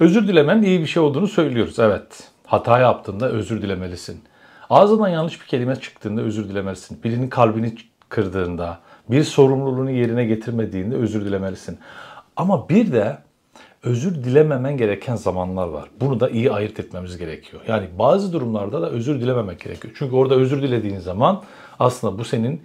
Özür dilemen iyi bir şey olduğunu söylüyoruz. Evet. Hata yaptığında özür dilemelisin. Ağzından yanlış bir kelime çıktığında özür dilemelisin. Birinin kalbini kırdığında, bir sorumluluğunu yerine getirmediğinde özür dilemelisin. Ama bir de özür dilememen gereken zamanlar var. Bunu da iyi ayırt etmemiz gerekiyor. Yani bazı durumlarda da özür dilememek gerekiyor. Çünkü orada özür dilediğin zaman aslında bu senin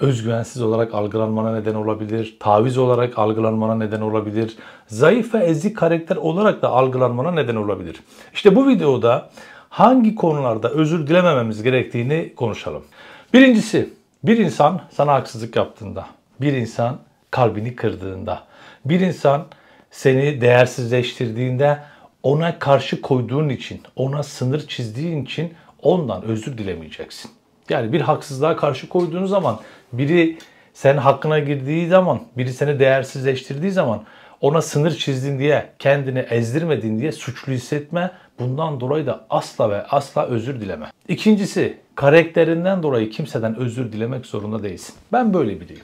özgüvensiz olarak algılanmana neden olabilir, taviz olarak algılanmana neden olabilir, zayıf ve ezik karakter olarak da algılanmana neden olabilir. İşte bu videoda hangi konularda özür dilemememiz gerektiğini konuşalım. Birincisi, bir insan sana haksızlık yaptığında, bir insan kalbini kırdığında, bir insan seni değersizleştirdiğinde ona karşı koyduğun için, ona sınır çizdiğin için ondan özür dilemeyeceksin. Yani bir haksızlığa karşı koyduğunuz zaman biri sen hakkına girdiği zaman, biri seni değersizleştirdiği zaman ona sınır çizdin diye, kendini ezdirmedin diye suçlu hissetme. Bundan dolayı da asla ve asla özür dileme. İkincisi, karakterinden dolayı kimseden özür dilemek zorunda değilsin. Ben böyle biriyim.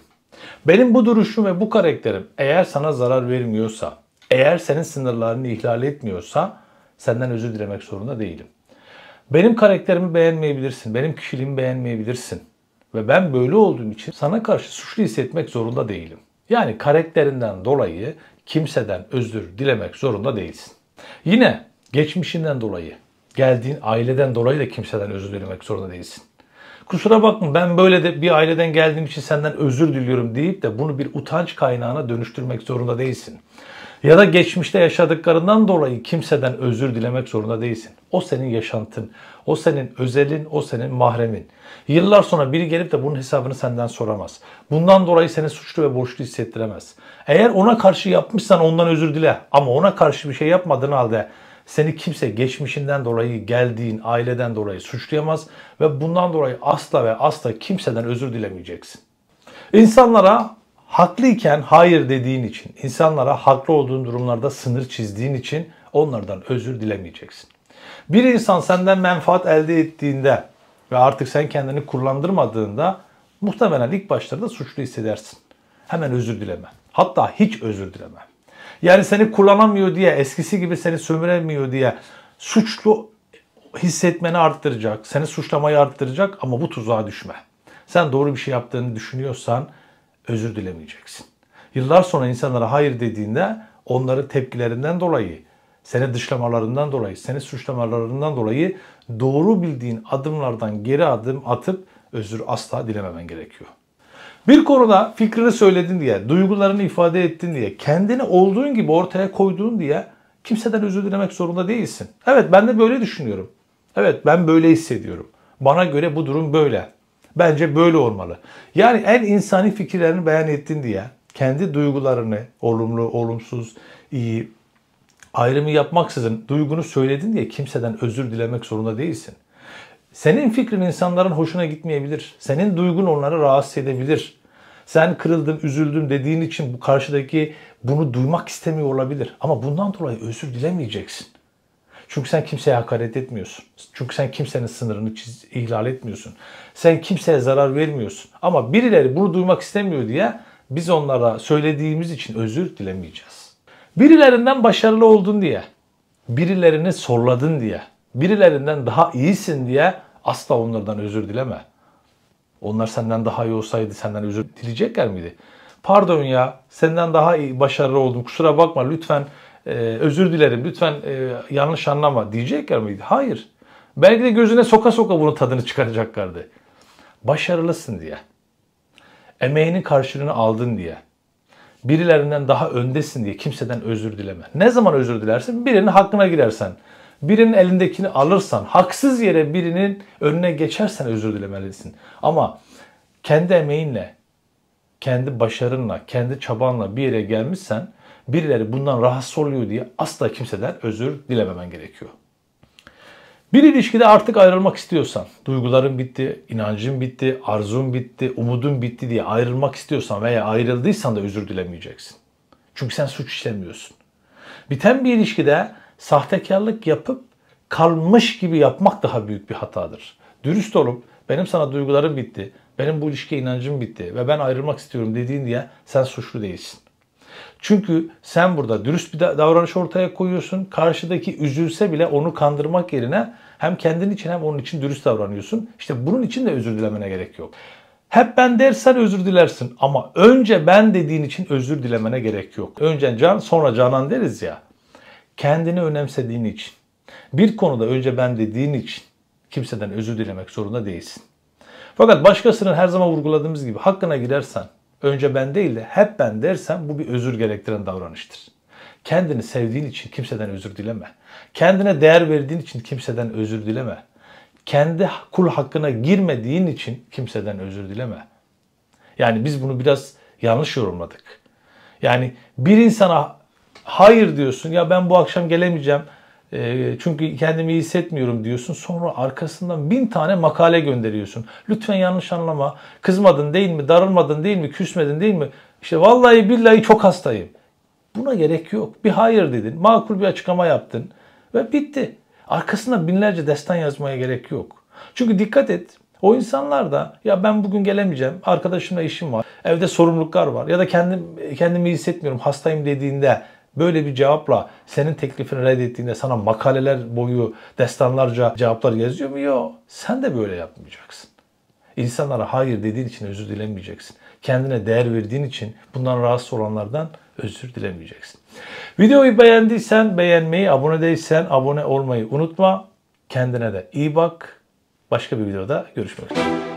Benim bu duruşum ve bu karakterim eğer sana zarar vermiyorsa, eğer senin sınırlarını ihlal etmiyorsa senden özür dilemek zorunda değilim. Benim karakterimi beğenmeyebilirsin, benim kişiliğimi beğenmeyebilirsin. Ve ben böyle olduğum için sana karşı suçlu hissetmek zorunda değilim. Yani karakterinden dolayı kimseden özür dilemek zorunda değilsin. Yine geçmişinden dolayı, geldiğin aileden dolayı da kimseden özür dilemek zorunda değilsin. Kusura bakma ben böyle de bir aileden geldiğim için senden özür diliyorum deyip de bunu bir utanç kaynağına dönüştürmek zorunda değilsin. Ya da geçmişte yaşadıklarından dolayı kimseden özür dilemek zorunda değilsin. O senin yaşantın, o senin özelin, o senin mahremin. Yıllar sonra biri gelip de bunun hesabını senden soramaz. Bundan dolayı seni suçlu ve borçlu hissettiremez. Eğer ona karşı yapmışsan ondan özür dile ama ona karşı bir şey yapmadığın halde seni kimse geçmişinden dolayı, geldiğin aileden dolayı suçlayamaz ve bundan dolayı asla ve asla kimseden özür dilemeyeceksin. İnsanlara haklıyken hayır dediğin için, insanlara haklı olduğun durumlarda sınır çizdiğin için onlardan özür dilemeyeceksin. Bir insan senden menfaat elde ettiğinde ve artık sen kendini kullandırmadığında muhtemelen ilk başlarda suçlu hissedersin. Hemen özür dileme. Hatta hiç özür dileme. Yani seni kullanamıyor diye, eskisi gibi seni sömüremiyor diye suçlu hissetmeni arttıracak, seni suçlamayı arttıracak ama bu tuzağa düşme. Sen doğru bir şey yaptığını düşünüyorsan özür dilemeyeceksin. Yıllar sonra insanlara hayır dediğinde onları tepkilerinden dolayı, seni dışlamalarından dolayı, seni suçlamalarından dolayı doğru bildiğin adımlardan geri adım atıp özür asla dilememen gerekiyor. Bir konuda fikrini söyledin diye, duygularını ifade ettin diye, kendini olduğun gibi ortaya koyduğun diye kimseden özür dilemek zorunda değilsin. Evet ben de böyle düşünüyorum. Evet ben böyle hissediyorum. Bana göre bu durum böyle. Bence böyle olmalı. Yani en insani fikirlerini beyan ettin diye kendi duygularını olumlu, olumsuz, iyi ayrımı yapmaksızın duygunu söyledin diye kimseden özür dilemek zorunda değilsin. Senin fikrin insanların hoşuna gitmeyebilir. Senin duygun onları rahatsız edebilir. Sen kırıldım, üzüldüm dediğin için bu karşıdaki bunu duymak istemiyor olabilir. Ama bundan dolayı özür dilemeyeceksin. Çünkü sen kimseye hakaret etmiyorsun. Çünkü sen kimsenin sınırını çiz, ihlal etmiyorsun. Sen kimseye zarar vermiyorsun. Ama birileri bunu duymak istemiyor diye biz onlara söylediğimiz için özür dilemeyeceğiz. Birilerinden başarılı oldun diye, birilerini sorladın diye, birilerinden daha iyisin diye asla onlardan özür dileme. Onlar senden daha iyi olsaydı senden özür dileyecekler miydi? Pardon ya senden daha iyi başarılı oldum kusura bakma lütfen e, özür dilerim lütfen e, yanlış anlama diyecekler miydi? Hayır. Belki de gözüne soka soka bunun tadını çıkaracaklardı. Başarılısın diye. Emeğinin karşılığını aldın diye. Birilerinden daha öndesin diye kimseden özür dileme. Ne zaman özür dilersin? Birinin hakkına girersen. Birinin elindekini alırsan, haksız yere birinin önüne geçersen özür dilemelisin. Ama kendi emeğinle, kendi başarınla, kendi çabanla bir yere gelmişsen birileri bundan rahatsız oluyor diye asla kimseden özür dilememen gerekiyor. Bir ilişkide artık ayrılmak istiyorsan, duyguların bitti, inancın bitti, arzun bitti, umudun bitti diye ayrılmak istiyorsan veya ayrıldıysan da özür dilemeyeceksin. Çünkü sen suç işlemiyorsun. Biten bir ilişkide sahtekarlık yapıp kalmış gibi yapmak daha büyük bir hatadır. Dürüst olup benim sana duygularım bitti, benim bu ilişkiye inancım bitti ve ben ayrılmak istiyorum dediğin diye sen suçlu değilsin. Çünkü sen burada dürüst bir davranış ortaya koyuyorsun. Karşıdaki üzülse bile onu kandırmak yerine hem kendin için hem onun için dürüst davranıyorsun. İşte bunun için de özür dilemene gerek yok. Hep ben dersen özür dilersin ama önce ben dediğin için özür dilemene gerek yok. Önce can sonra canan deriz ya. Kendini önemsediğin için. Bir konuda önce ben dediğin için kimseden özür dilemek zorunda değilsin. Fakat başkasının her zaman vurguladığımız gibi hakkına girersen önce ben değil de hep ben dersen bu bir özür gerektiren davranıştır. Kendini sevdiğin için kimseden özür dileme. Kendine değer verdiğin için kimseden özür dileme. Kendi kul hakkına girmediğin için kimseden özür dileme. Yani biz bunu biraz yanlış yorumladık. Yani bir insana hayır diyorsun ya ben bu akşam gelemeyeceğim ee, çünkü kendimi iyi hissetmiyorum diyorsun. Sonra arkasından bin tane makale gönderiyorsun. Lütfen yanlış anlama. Kızmadın değil mi? Darılmadın değil mi? Küsmedin değil mi? İşte vallahi billahi çok hastayım. Buna gerek yok. Bir hayır dedin. Makul bir açıklama yaptın. Ve bitti. Arkasında binlerce destan yazmaya gerek yok. Çünkü dikkat et. O insanlar da ya ben bugün gelemeyeceğim. Arkadaşımla işim var. Evde sorumluluklar var. Ya da kendim kendimi iyi hissetmiyorum. Hastayım dediğinde böyle bir cevapla senin teklifini reddettiğinde sana makaleler boyu destanlarca cevaplar yazıyor mu? Yok. Sen de böyle yapmayacaksın. İnsanlara hayır dediğin için özür dilemeyeceksin. Kendine değer verdiğin için bundan rahatsız olanlardan özür dilemeyeceksin. Videoyu beğendiysen beğenmeyi, abone değilsen abone olmayı unutma. Kendine de iyi bak. Başka bir videoda görüşmek üzere.